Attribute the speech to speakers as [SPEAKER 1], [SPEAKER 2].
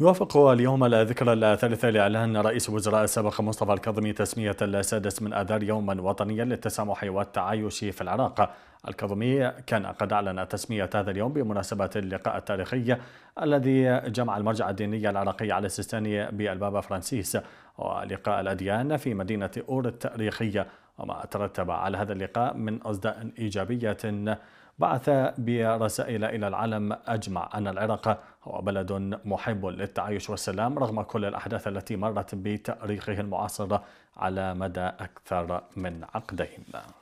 [SPEAKER 1] يوافق اليوم الذكرى الثالثة لإعلان رئيس الوزراء السابق مصطفى الكاظمي تسمية السادس من آذار يوما وطنيا للتسامح والتعايش في العراق الكاظمي كان قد أعلن تسمية هذا اليوم بمناسبة اللقاء التاريخي الذي جمع المرجع الديني العراقي على السيستاني بالبابا فرانسيس ولقاء الأديان في مدينة أور التاريخية وما ترتب على هذا اللقاء من أصداء إيجابية بعث برسائل إلى العالم أجمع أن العراق هو بلد محب للتعايش والسلام رغم كل الأحداث التي مرت بتاريخه المعاصر على مدى أكثر من عقدين